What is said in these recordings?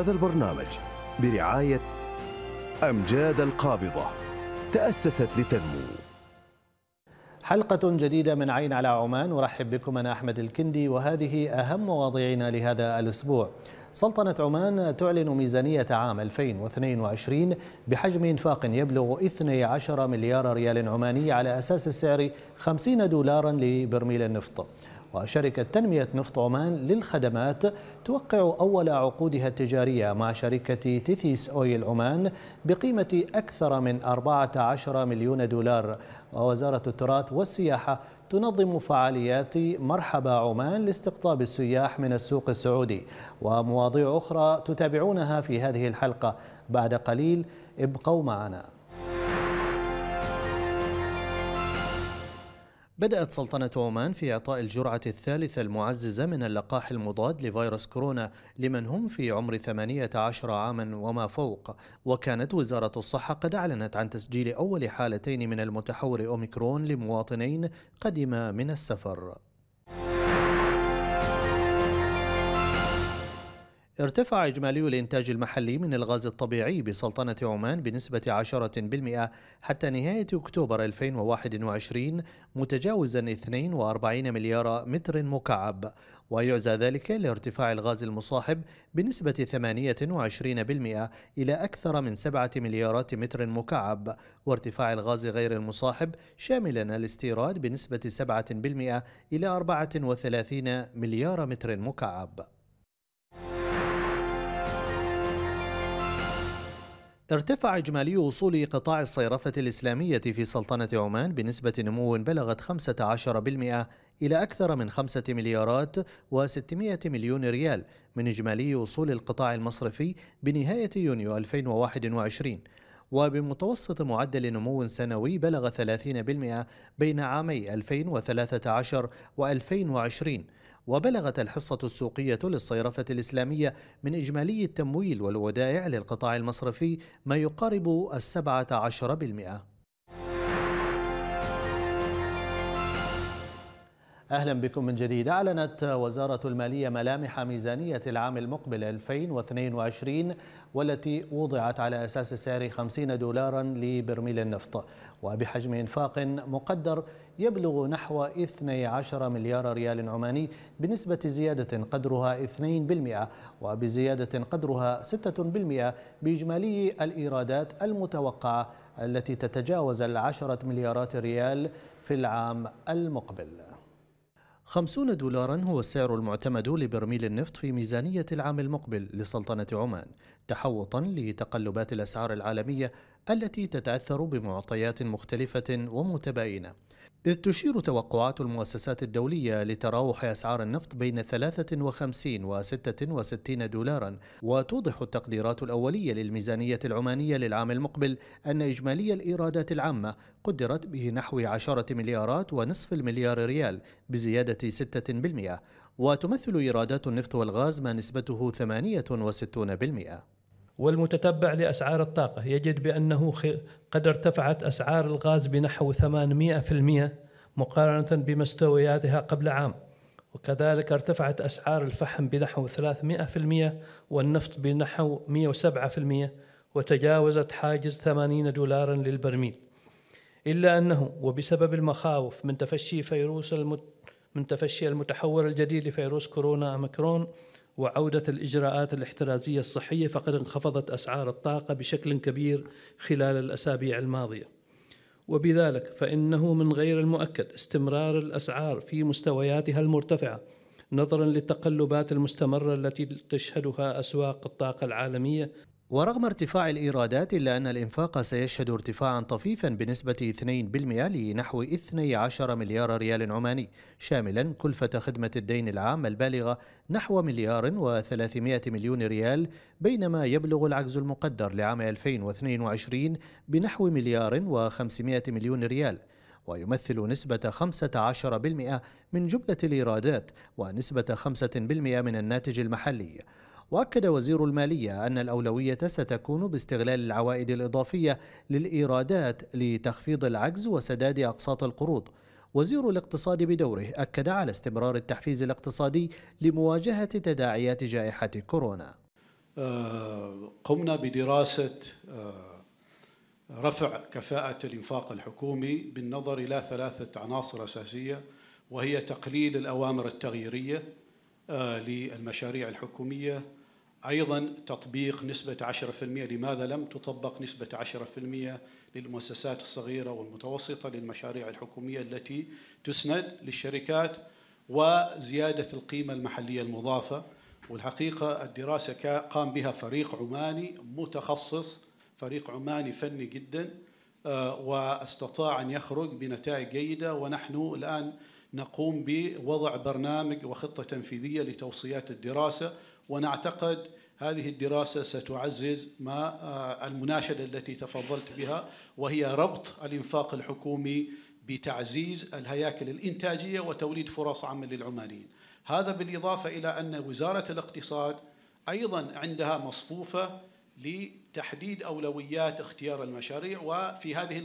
هذا البرنامج برعاية أمجاد القابضة تأسست لتنمو حلقة جديدة من عين على عمان أرحب بكم أنا أحمد الكندي وهذه أهم مواضيعنا لهذا الأسبوع سلطنة عمان تعلن ميزانية عام 2022 بحجم إنفاق يبلغ 12 مليار ريال عماني على أساس السعر 50 دولارا لبرميل النفط وشركة تنمية نفط عمان للخدمات توقع أول عقودها التجارية مع شركة تيثيس أويل عمان بقيمة أكثر من 14 مليون دولار ووزارة التراث والسياحة تنظم فعاليات مرحبا عمان لاستقطاب السياح من السوق السعودي ومواضيع أخرى تتابعونها في هذه الحلقة بعد قليل ابقوا معنا بدأت سلطنة عمان في إعطاء الجرعة الثالثة المعززة من اللقاح المضاد لفيروس كورونا لمن هم في عمر 18 عاما وما فوق وكانت وزارة الصحة قد أعلنت عن تسجيل أول حالتين من المتحور أوميكرون لمواطنين قدما من السفر ارتفع إجمالي الإنتاج المحلي من الغاز الطبيعي بسلطنة عمان بنسبة 10% حتى نهاية أكتوبر 2021 متجاوزا 42 مليار متر مكعب ويعزى ذلك لارتفاع الغاز المصاحب بنسبة 28% إلى أكثر من 7 مليارات متر مكعب وارتفاع الغاز غير المصاحب شاملا الاستيراد بنسبة 7% إلى 34 مليار متر مكعب ارتفع إجمالي وصول قطاع الصيرفة الإسلامية في سلطنة عمان بنسبة نمو بلغت 15% إلى أكثر من 5 مليارات و600 مليون ريال من إجمالي وصول القطاع المصرفي بنهاية يونيو 2021 وبمتوسط معدل نمو سنوي بلغ 30% بين عامي 2013 و 2020 وبلغت الحصة السوقية للصيرفة الإسلامية من إجمالي التمويل والودائع للقطاع المصرفي ما يقارب السبعة عشر بالمئة أهلا بكم من جديد أعلنت وزارة المالية ملامح ميزانية العام المقبل 2022 والتي وضعت على أساس سعر 50 دولارا لبرميل النفط وبحجم إنفاق مقدر يبلغ نحو 12 مليار ريال عماني بنسبة زيادة قدرها 2% وبزيادة قدرها 6% بإجمالي الإيرادات المتوقعة التي تتجاوز العشرة مليارات ريال في العام المقبل 50 دولارا هو السعر المعتمد لبرميل النفط في ميزانية العام المقبل لسلطنة عمان تحوطا لتقلبات الأسعار العالمية التي تتأثر بمعطيات مختلفة ومتباينة إذ تشير توقعات المؤسسات الدولية لتراوح أسعار النفط بين 53 و 66 دولارا وتوضح التقديرات الأولية للميزانية العمانية للعام المقبل أن إجمالي الإيرادات العامة قدرت بنحو 10 مليارات ونصف المليار ريال بزيادة 6% وتمثل إيرادات النفط والغاز ما نسبته 68% والمتتبع لأسعار الطاقة يجد بأنه قد ارتفعت أسعار الغاز بنحو 800% مقارنة بمستوياتها قبل عام وكذلك ارتفعت أسعار الفحم بنحو 300% والنفط بنحو 107% وتجاوزت حاجز 80 دولارا للبرميل إلا أنه وبسبب المخاوف من تفشي فيروس المت من تفشي المتحور الجديد لفيروس كورونا أميكرون وعودة الإجراءات الاحترازية الصحية فقد انخفضت أسعار الطاقة بشكل كبير خلال الأسابيع الماضية وبذلك فإنه من غير المؤكد استمرار الأسعار في مستوياتها المرتفعة نظرا للتقلبات المستمرة التي تشهدها أسواق الطاقة العالمية ورغم ارتفاع الإيرادات إلا أن الإنفاق سيشهد ارتفاعا طفيفا بنسبة 2% لنحو 12 مليار ريال عماني شاملا كلفة خدمة الدين العام البالغة نحو مليار و300 مليون ريال بينما يبلغ العجز المقدر لعام 2022 بنحو مليار و500 مليون ريال ويمثل نسبة 15% من جملة الإيرادات ونسبة 5% من الناتج المحلي واكد وزير الماليه ان الاولويه ستكون باستغلال العوائد الاضافيه للايرادات لتخفيض العجز وسداد اقساط القروض وزير الاقتصاد بدوره اكد على استمرار التحفيز الاقتصادي لمواجهه تداعيات جائحه كورونا آه، قمنا بدراسه آه، رفع كفاءه الانفاق الحكومي بالنظر الى ثلاثه عناصر اساسيه وهي تقليل الأوامر التغييرية آه، للمشاريع الحكومية أيضا تطبيق نسبة 10% لماذا لم تطبق نسبة 10% للمؤسسات الصغيرة والمتوسطة للمشاريع الحكومية التي تسند للشركات وزيادة القيمة المحلية المضافة والحقيقة الدراسة قام بها فريق عماني متخصص فريق عماني فني جدا آه، واستطاع أن يخرج بنتائج جيدة ونحن الآن نقوم بوضع برنامج وخطة تنفيذية لتوصيات الدراسة ونعتقد هذه الدراسة ستعزز ما آه، المناشدة التي تفضلت بها وهي ربط الإنفاق الحكومي بتعزيز الهياكل الإنتاجية وتوليد فرص عمل للعمانيين هذا بالإضافة إلى أن وزارة الاقتصاد أيضا عندها مصفوفة لتحديد أولويات اختيار المشاريع وفي هذه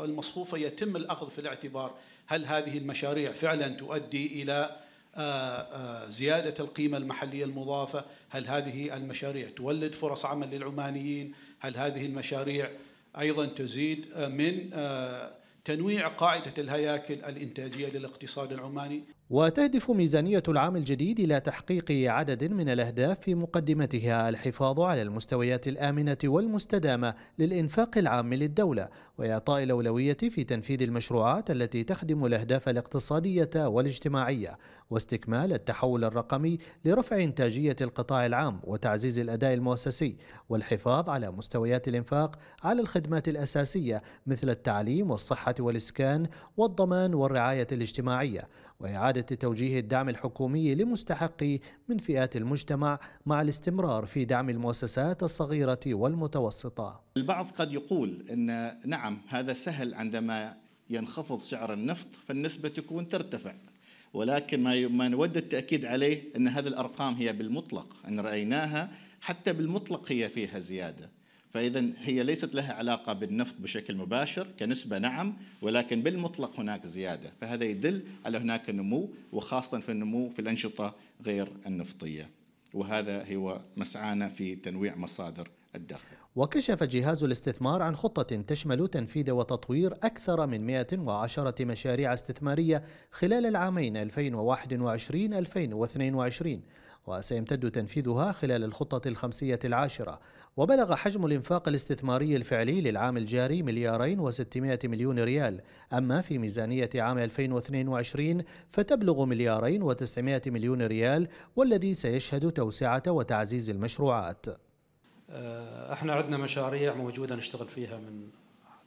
المصفوفة يتم الأخذ في الاعتبار هل هذه المشاريع فعلا تؤدي إلى آه، آه، زيادة القيمة المحلية المضافة هل هذه المشاريع تولد فرص عمل للعمانيين هل هذه المشاريع أيضا تزيد من آه، تنويع قاعدة الهياكل الإنتاجية للاقتصاد العماني وتهدف ميزانية العام الجديد إلى تحقيق عدد من الأهداف في مقدمتها الحفاظ على المستويات الآمنة والمستدامة للإنفاق العام للدولة وإعطاء الأولوية في تنفيذ المشروعات التي تخدم الأهداف الاقتصادية والاجتماعية واستكمال التحول الرقمي لرفع إنتاجية القطاع العام وتعزيز الأداء المؤسسي والحفاظ على مستويات الإنفاق على الخدمات الأساسية مثل التعليم والصحة والإسكان والضمان والرعاية الاجتماعية وإعادة توجيه الدعم الحكومي لمستحقي من فئات المجتمع مع الاستمرار في دعم المؤسسات الصغيرة والمتوسطة البعض قد يقول أن نعم هذا سهل عندما ينخفض سعر النفط فالنسبة تكون ترتفع ولكن ما ما نود التاكيد عليه ان هذه الارقام هي بالمطلق ان رايناها حتى بالمطلق هي فيها زياده فإذا هي ليست لها علاقة بالنفط بشكل مباشر كنسبة نعم ولكن بالمطلق هناك زيادة فهذا يدل على هناك نمو وخاصة في النمو في الأنشطة غير النفطية وهذا هو مسعانا في تنويع مصادر الدخل وكشف جهاز الاستثمار عن خطة تشمل تنفيذ وتطوير أكثر من 110 مشاريع استثمارية خلال العامين 2021-2022 وسيمتد تنفيذها خلال الخطة الخمسية العاشرة وبلغ حجم الإنفاق الاستثماري الفعلي للعام الجاري مليارين وستمائة مليون ريال أما في ميزانية عام 2022 فتبلغ مليارين وتسعمائة مليون ريال والذي سيشهد توسعة وتعزيز المشروعات آه، احنا عندنا مشاريع موجوده نشتغل فيها من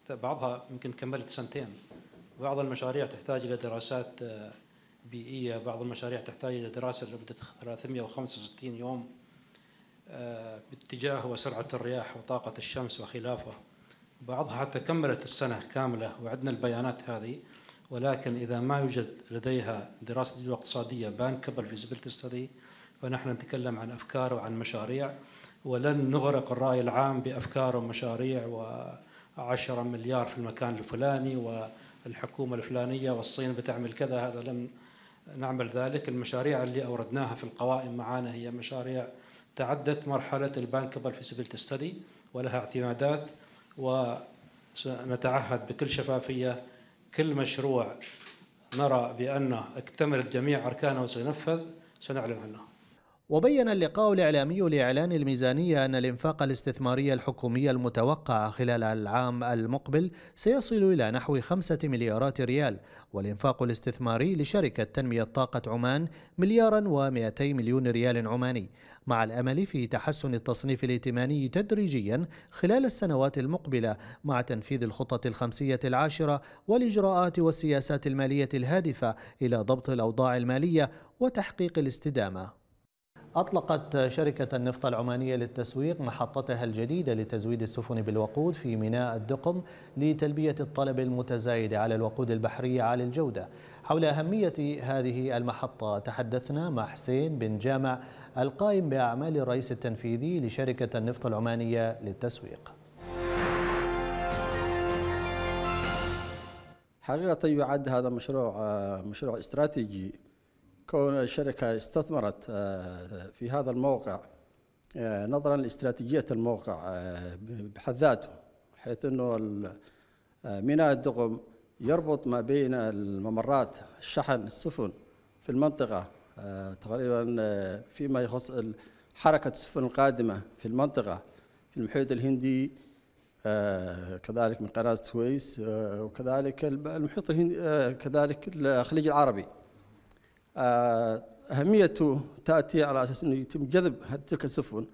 بعضها يمكن كملت سنتين بعض المشاريع تحتاج الى دراسات آه، بيئيه بعض المشاريع تحتاج الى دراسه لمده 365 يوم آه، باتجاه وسرعه الرياح وطاقه الشمس وخلافه بعضها حتى كملت السنه كامله وعندنا البيانات هذه ولكن اذا ما يوجد لديها دراسه اقتصاديه اقتصاديه بانكبل فيزبيلتي ستدي فنحن نتكلم عن افكار وعن مشاريع ولن نغرق الرأي العام بأفكار ومشاريع و10 مليار في المكان الفلاني والحكومة الفلانية والصين بتعمل كذا هذا لن نعمل ذلك المشاريع اللي أوردناها في القوائم معانا هي مشاريع تعدت مرحلة البانكبل سبيل ستدي ولها اعتمادات ونتعهد بكل شفافية كل مشروع نرى بأنه اكتملت جميع أركانه وسينفذ سنعلن عنه وبين اللقاء الإعلامي لإعلان الميزانية أن الإنفاق الاستثماري الحكومي المتوقع خلال العام المقبل سيصل إلى نحو خمسة مليارات ريال والإنفاق الاستثماري لشركة تنمية طاقة عمان مليارا ومئتي مليون ريال عماني مع الأمل في تحسن التصنيف الائتماني تدريجيا خلال السنوات المقبلة مع تنفيذ الخطة الخمسية العاشرة والإجراءات والسياسات المالية الهادفة إلى ضبط الأوضاع المالية وتحقيق الاستدامة أطلقت شركة النفط العمانية للتسويق محطتها الجديدة لتزويد السفن بالوقود في ميناء الدقم لتلبية الطلب المتزايد على الوقود البحرية عالي الجودة حول أهمية هذه المحطة تحدثنا مع حسين بن جامع القائم بأعمال الرئيس التنفيذي لشركة النفط العمانية للتسويق حقيقة يعد هذا مشروع آه، مشروع استراتيجي كون الشركة استثمرت آه، في هذا الموقع آه، نظرا لاستراتيجية الموقع آه، بحد ذاته حيث أنه ميناء الدقم يربط ما بين الممرات الشحن السفن في المنطقة تقريبا فيما يخص حركة السفن القادمة في المنطقة في المحيط الهندي كذلك من قناة السويس وكذلك المحيط الهندي كذلك الخليج العربي آه، أهميته تأتي على أساس أنه يتم جذب تلك السفن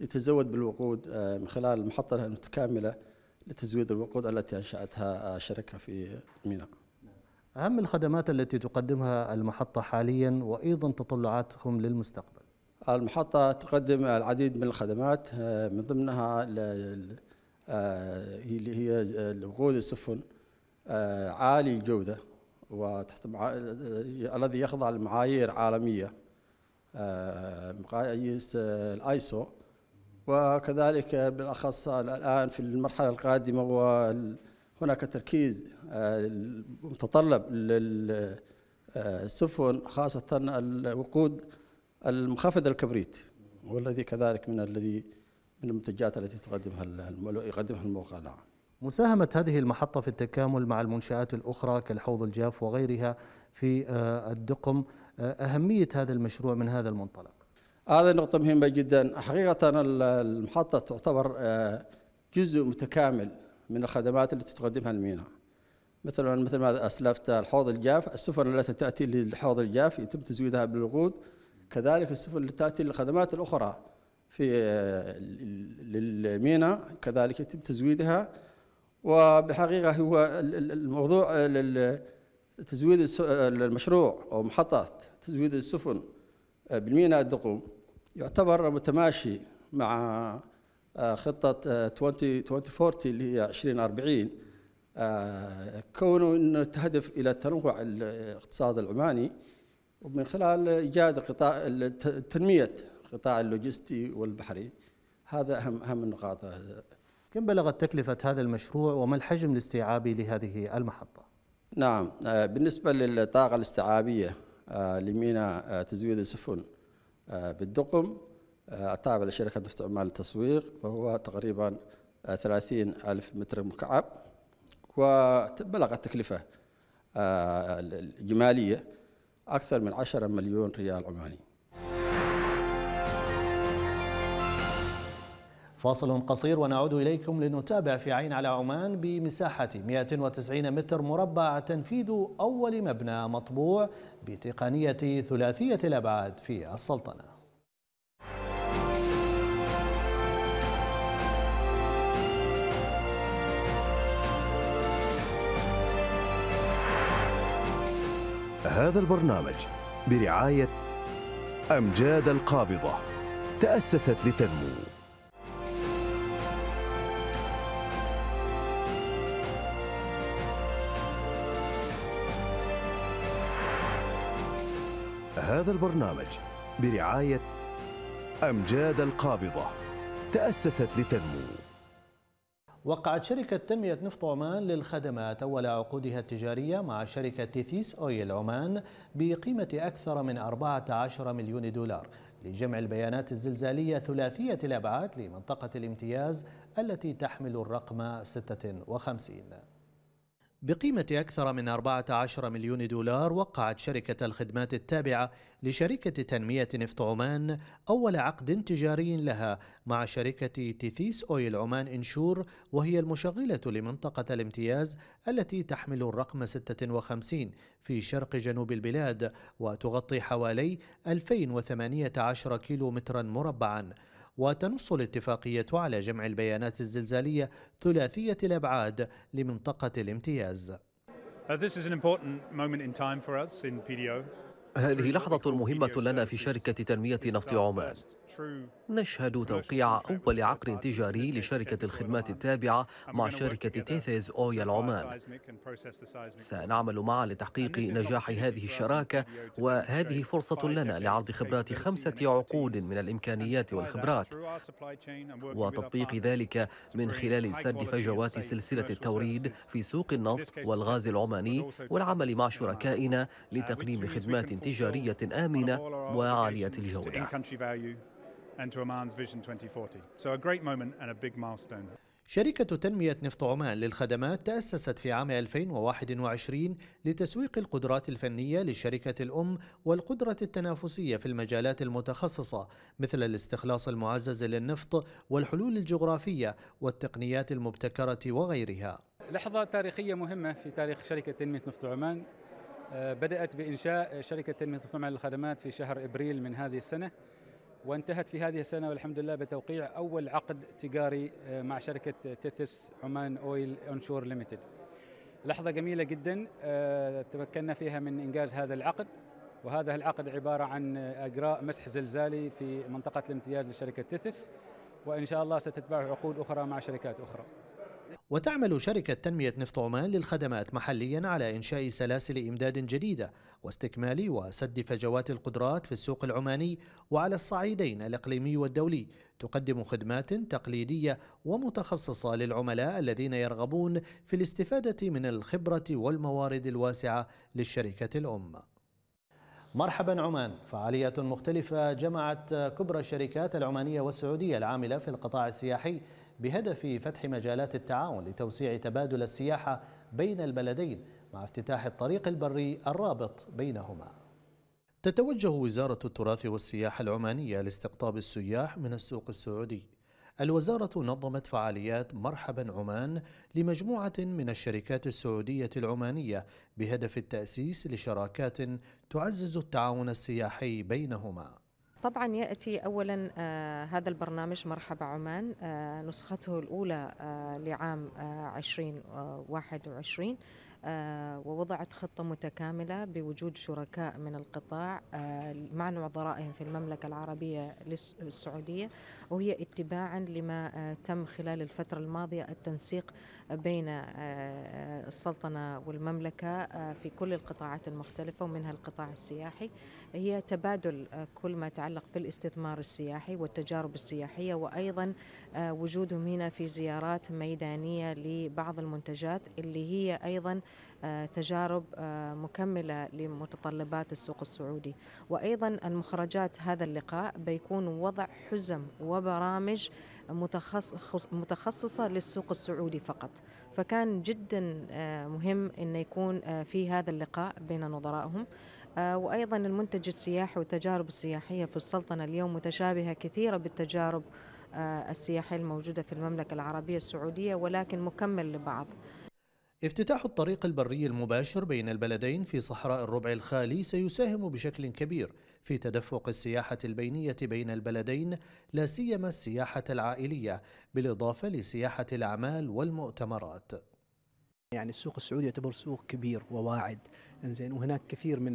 لتزود بالوقود آه، من خلال المحطة المتكاملة لتزويد الوقود التي أنشأتها شركة في ميناء أهم الخدمات التي تقدمها المحطة حاليا وأيضا تطلعاتهم للمستقبل المحطة تقدم العديد من الخدمات آه، من ضمنها اللي هي وقود السفن عالي الجودة وتحت مع... الذي يخضع لمعايير عالميه آه، مقاييس آه، الايسو وكذلك بالاخص الان في المرحله القادمه وهناك تركيز آه، متطلب للسفن خاصه الوقود المخفض الكبريت والذي كذلك من الذي من المنتجات التي تقدمها يقدمها الموقع نعم مساهمة هذه المحطة في التكامل مع المنشآت الأخرى كالحوض الجاف وغيرها في آه، الدقم آه، أهمية هذا المشروع من هذا المنطلق هذه نقطة مهمة جدا حقيقة المحطة تعتبر آه، جزء متكامل من الخدمات التي تقدمها الميناء مثلا مثل ما اسلفت الحوض الجاف السفن التي تاتي للحوض الجاف يتم تزويدها بالوقود كذلك السفن التي تاتي للخدمات الاخرى في للميناء كذلك يتم تزويدها وبالحقيقه هو الموضوع تزويد المشروع او محطه تزويد السفن آه، بالميناء الدقوم يعتبر متماشي مع آه، خطه 2040 آه، اللي هي 2040 كونه انه تهدف الى تنوع الاقتصاد العماني ومن خلال ايجاد قطاع تنميه القطاع اللوجستي والبحري هذا اهم اهم النقاط كم بلغت تكلفة هذا المشروع وما الحجم الاستيعابي لهذه المحطة؟ نعم آه، بالنسبة للطاقة الاستيعابية آه، لميناء آه، تزويد السفن بالدقم التابع لشركة نفط عمان للتسويق فهو تقريبا 30 ألف متر مكعب وبلغت التكلفة الجمالية أكثر من 10 مليون ريال عماني فاصل قصير ونعود إليكم لنتابع في عين على عمان بمساحة 190 متر مربع تنفيذ أول مبنى مطبوع بتقنية ثلاثية الأبعاد في السلطنة هذا البرنامج برعاية أمجاد القابضة تأسست لتنمو هذا البرنامج برعاية أمجاد القابضة تأسست لتنمو وقعت شركة تنمية نفط عمان للخدمات أول عقودها التجارية مع شركة تيثيس أويل عمان بقيمة أكثر من 14 مليون دولار لجمع البيانات الزلزالية ثلاثية الأبعاد لمنطقة الامتياز التي تحمل الرقم 56 بقيمة أكثر من 14 مليون دولار وقعت شركة الخدمات التابعة لشركة تنمية نفط عمان أول عقد تجاري لها مع شركة تيثيس أويل عمان إنشور وهي المشغلة لمنطقة الامتياز التي تحمل الرقم 56 في شرق جنوب البلاد وتغطي حوالي 2018 كيلو مترا مربعا وتنص الاتفاقية على جمع البيانات الزلزالية ثلاثية الأبعاد لمنطقة الامتياز هذه لحظة مهمة لنا في شركة تنمية نفط عمان نشهد توقيع أول عقد تجاري لشركة الخدمات التابعة مع شركة تيثيز أويا العمان سنعمل معا لتحقيق نجاح هذه الشراكة وهذه فرصة لنا لعرض خبرات خمسة عقود من الإمكانيات والخبرات وتطبيق ذلك من خلال سد فجوات سلسلة التوريد في سوق النفط والغاز العماني والعمل مع شركائنا لتقديم خدمات تجارية آمنة وعالية الجودة and to Oman's Vision 2040. So a great moment and a big milestone. شركة تنمية نفط عمان للخدمات تأسست في عام 2021 لتسويق القدرات الفنية للشركة الأم والقدرة التنافسية في المجالات المتخصصة مثل الاستخلاص المعزز للنفط والحلول الجغرافية والتقنيات المبتكرة وغيرها. لحظة تاريخية مهمة في تاريخ شركة تنمية نفط عمان آه، بدأت بإنشاء شركة تنمية نفط عمان للخدمات في شهر إبريل من هذه السنة وانتهت في هذه السنة والحمد لله بتوقيع أول عقد تجاري آه، مع شركة تيثس عمان أويل أونشور ليمتد لحظة جميلة جدا آه، تمكنا فيها من إنجاز هذا العقد وهذا العقد عبارة عن آه، إجراء مسح زلزالي في منطقة الامتياز لشركة تيثس وإن شاء الله ستتبعه عقود أخرى مع شركات أخرى وتعمل شركة تنمية نفط عمان للخدمات محليا على إنشاء سلاسل إمداد جديدة واستكمال وسد فجوات القدرات في السوق العماني وعلى الصعيدين الإقليمي والدولي تقدم خدمات تقليدية ومتخصصة للعملاء الذين يرغبون في الاستفادة من الخبرة والموارد الواسعة للشركة الأم مرحبا عمان فعاليات مختلفة جمعت كبرى الشركات العمانية والسعودية العاملة في القطاع السياحي بهدف فتح مجالات التعاون لتوسيع تبادل السياحة بين البلدين مع افتتاح الطريق البري الرابط بينهما تتوجه وزارة التراث والسياحة العمانية لاستقطاب السياح من السوق السعودي الوزارة نظمت فعاليات مرحبا عمان لمجموعة من الشركات السعودية العمانية بهدف التأسيس لشراكات تعزز التعاون السياحي بينهما طبعا ياتي اولا آه، هذا البرنامج مرحبا عمان آه، نسخته الاولى آه، لعام 2021 ووضعت خطة متكاملة بوجود شركاء من القطاع مع نظرائهم في المملكة العربية السعودية وهي اتباعا لما تم خلال الفترة الماضية التنسيق بين السلطنة والمملكة في كل القطاعات المختلفة ومنها القطاع السياحي هي تبادل آه، كل ما يتعلق في الاستثمار السياحي والتجارب السياحية وأيضا آه، وجودهم هنا في زيارات ميدانية لبعض المنتجات اللي هي أيضا آه، تجارب مكملة لمتطلبات السوق السعودي وأيضا المخرجات هذا اللقاء بيكون وضع حزم وبرامج متخصصة للسوق السعودي فقط فكان جدا مهم أن يكون في هذا اللقاء بين نظرائهم آه، وأيضا المنتج السياحي والتجارب السياحية في السلطنة اليوم متشابهة كثيرة بالتجارب آه، السياحية الموجودة في المملكة العربية السعودية ولكن مكمل لبعض افتتاح الطريق البري المباشر بين البلدين في صحراء الربع الخالي سيساهم بشكل كبير في تدفق السياحة البينية بين البلدين لا سيما السياحة العائلية بالإضافة لسياحة الأعمال والمؤتمرات يعني السوق السعودي يعتبر سوق كبير وواعد انزين وهناك كثير من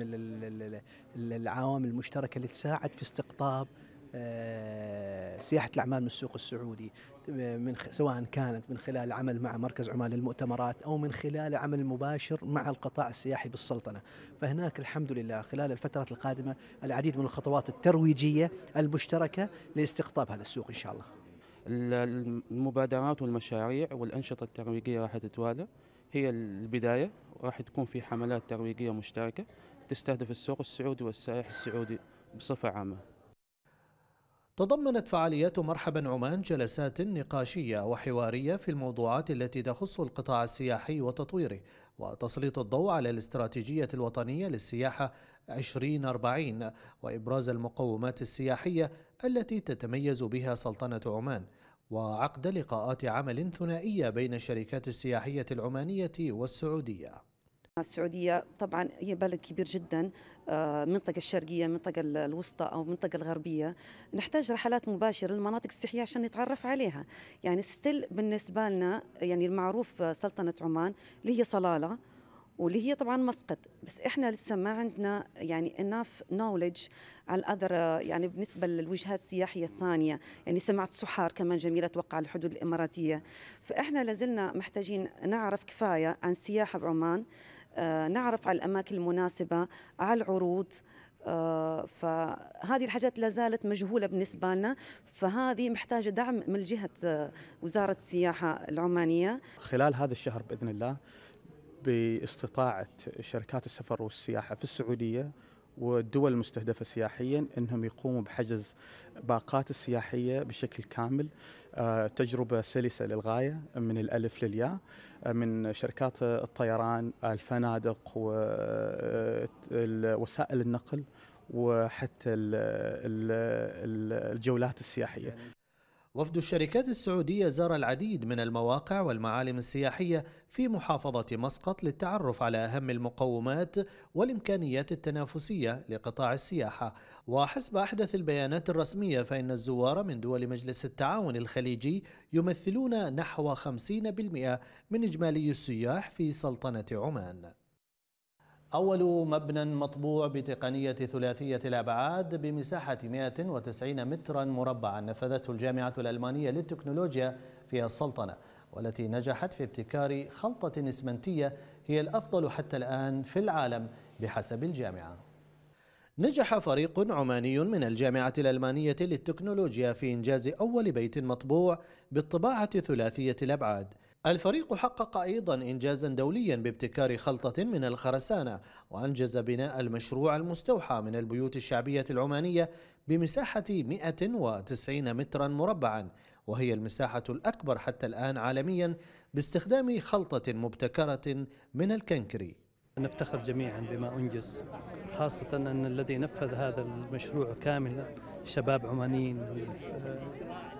العوامل المشتركه اللي تساعد في استقطاب آه، سياحه الاعمال من السوق السعودي من سواء كانت من خلال العمل مع مركز عمان للمؤتمرات او من خلال عمل مباشر مع القطاع السياحي بالسلطنه، فهناك الحمد لله خلال الفترات القادمه العديد من الخطوات الترويجيه المشتركه لاستقطاب هذا السوق ان شاء الله. المبادرات والمشاريع والانشطه الترويجيه راح تتوالى هي البداية راح تكون في حملات ترويجية مشتركة تستهدف السوق السعودي والسائح السعودي بصفة عامة تضمنت فعاليات مرحبا عمان جلسات نقاشية وحوارية في الموضوعات التي تخص القطاع السياحي وتطويره وتسليط الضوء على الاستراتيجية الوطنية للسياحة 2040 وإبراز المقومات السياحية التي تتميز بها سلطنة عمان وعقد لقاءات عمل ثنائية بين الشركات السياحية العمانية والسعودية السعودية طبعا هي بلد كبير جدا آه، منطقة الشرقية منطقة الوسطى أو منطقة الغربية نحتاج رحلات مباشرة للمناطق السياحية عشان نتعرف عليها يعني ستيل بالنسبة لنا يعني المعروف سلطنة عمان اللي هي صلالة واللي هي طبعا مسقط بس احنا لسه ما عندنا يعني اناف نولج على الاذر يعني بالنسبه للوجهات السياحيه الثانيه يعني سمعت سحار كمان جميله توقع على الحدود الاماراتيه فاحنا لازلنا محتاجين نعرف كفايه عن السياحه بعمان آه، نعرف على الاماكن المناسبه على العروض آه، فهذه الحاجات لا زالت مجهوله بالنسبه لنا فهذه محتاجه دعم من جهه آه، وزاره السياحه العمانيه خلال هذا الشهر باذن الله باستطاعة شركات السفر والسياحة في السعودية والدول المستهدفة سياحيا أنهم يقوموا بحجز باقات السياحية بشكل كامل آه، تجربة سلسة للغاية من الألف للياء آه، من شركات الطيران الفنادق ووسائل آه، النقل وحتى الجولات السياحية وفد الشركات السعودية زار العديد من المواقع والمعالم السياحية في محافظة مسقط للتعرف على أهم المقومات والإمكانيات التنافسية لقطاع السياحة وحسب أحدث البيانات الرسمية فإن الزوار من دول مجلس التعاون الخليجي يمثلون نحو 50% من إجمالي السياح في سلطنة عمان أول مبنى مطبوع بتقنية ثلاثية الأبعاد بمساحة 190 مترا مربعا نفذته الجامعة الألمانية للتكنولوجيا في السلطنة والتي نجحت في ابتكار خلطة إسمنتية هي الأفضل حتى الآن في العالم بحسب الجامعة نجح فريق عماني من الجامعة الألمانية للتكنولوجيا في إنجاز أول بيت مطبوع بالطباعة ثلاثية الأبعاد الفريق حقق أيضا إنجازا دوليا بابتكار خلطة من الخرسانة وأنجز بناء المشروع المستوحى من البيوت الشعبية العمانية بمساحة 190 مترا مربعا وهي المساحة الأكبر حتى الآن عالميا باستخدام خلطة مبتكرة من الكنكري نفتخر جميعا بما انجز خاصه ان الذي نفذ هذا المشروع كاملا شباب عمانيين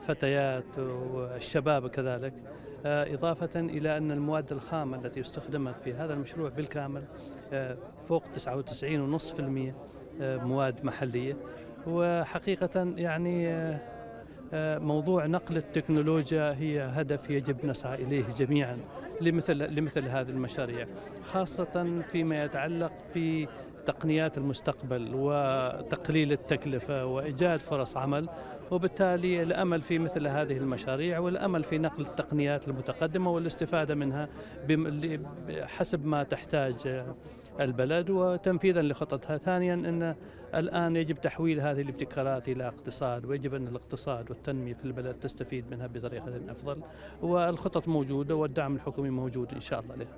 فتيات والشباب كذلك آه، إضافة إلى أن المواد الخام التي استخدمت في هذا المشروع بالكامل آه، فوق 99.5% آه، مواد محلية وحقيقة يعني موضوع نقل التكنولوجيا هي هدف يجب نسعى اليه جميعا لمثل لمثل هذه المشاريع خاصه فيما يتعلق في تقنيات المستقبل وتقليل التكلفة وإيجاد فرص عمل وبالتالي الأمل في مثل هذه المشاريع والأمل في نقل التقنيات المتقدمة والاستفادة منها حسب ما تحتاج البلد وتنفيذا لخططها ثانيا أن الآن يجب تحويل هذه الابتكارات إلى اقتصاد ويجب أن الاقتصاد والتنمية في البلد تستفيد منها بطريقة أفضل والخطط موجودة والدعم الحكومي موجود إن شاء الله لها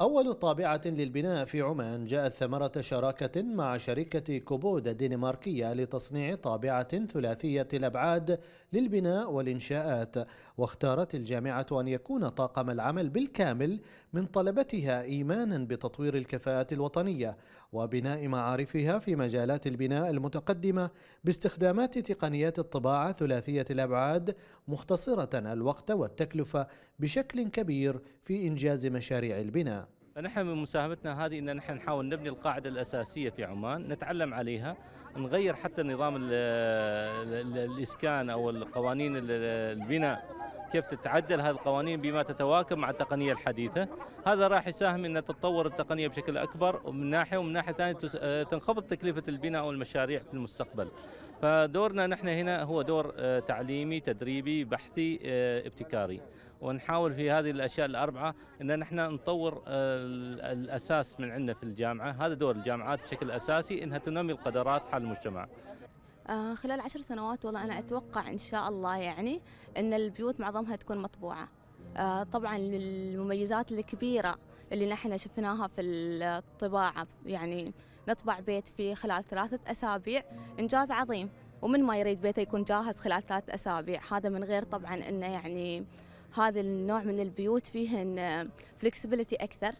أول طابعة للبناء في عمان جاءت ثمرة شراكة مع شركة كوبود الدنماركية لتصنيع طابعة ثلاثية الأبعاد للبناء والإنشاءات واختارت الجامعة أن يكون طاقم العمل بالكامل من طلبتها إيمانا بتطوير الكفاءات الوطنية وبناء معارفها في مجالات البناء المتقدمة باستخدامات تقنيات الطباعة ثلاثية الأبعاد مختصرة الوقت والتكلفة بشكل كبير في إنجاز مشاريع البناء نحن من مساهمتنا هذه ان نحن نحاول نبني القاعده الاساسيه في عمان، نتعلم عليها، نغير حتى نظام الاسكان او القوانين البناء كيف تتعدل هذه القوانين بما تتواكب مع التقنيه الحديثه، هذا راح يساهم ان تتطور التقنيه بشكل اكبر من ناحيه ومن ناحيه ثانيه آه، تنخفض تكلفه البناء والمشاريع في المستقبل. فدورنا نحن هنا هو دور آه، تعليمي تدريبي بحثي آه، ابتكاري ونحاول في هذه الاشياء الاربعه ان نحن نطور آه، الاساس من عندنا في الجامعه هذا دور الجامعات بشكل اساسي انها تنمي القدرات حال المجتمع خلال عشر سنوات والله أنا أتوقع إن شاء الله يعني أن البيوت معظمها تكون مطبوعة طبعا المميزات الكبيرة اللي نحن شفناها في الطباعة يعني نطبع بيت في خلال ثلاثة أسابيع إنجاز عظيم ومن ما يريد بيته يكون جاهز خلال ثلاثة أسابيع هذا من غير طبعا أنه يعني هذا النوع من البيوت فيهن فلكسبيليتي أكثر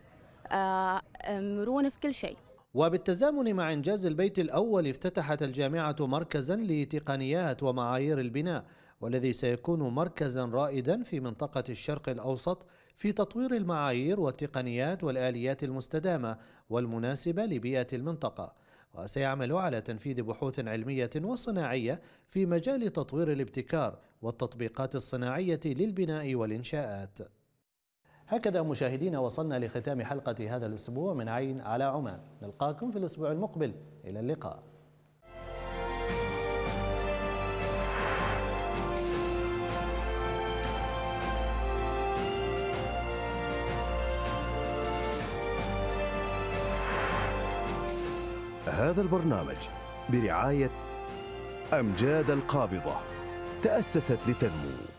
آه، مرونة في كل شيء وبالتزامن مع إنجاز البيت الأول افتتحت الجامعة مركزا لتقنيات ومعايير البناء والذي سيكون مركزا رائدا في منطقة الشرق الأوسط في تطوير المعايير والتقنيات والآليات المستدامة والمناسبة لبيئة المنطقة وسيعمل على تنفيذ بحوث علمية وصناعية في مجال تطوير الابتكار والتطبيقات الصناعية للبناء والإنشاءات هكذا مشاهدينا وصلنا لختام حلقة هذا الأسبوع من عين على عمان نلقاكم في الأسبوع المقبل إلى اللقاء هذا البرنامج برعاية أمجاد القابضة تأسست لتنمو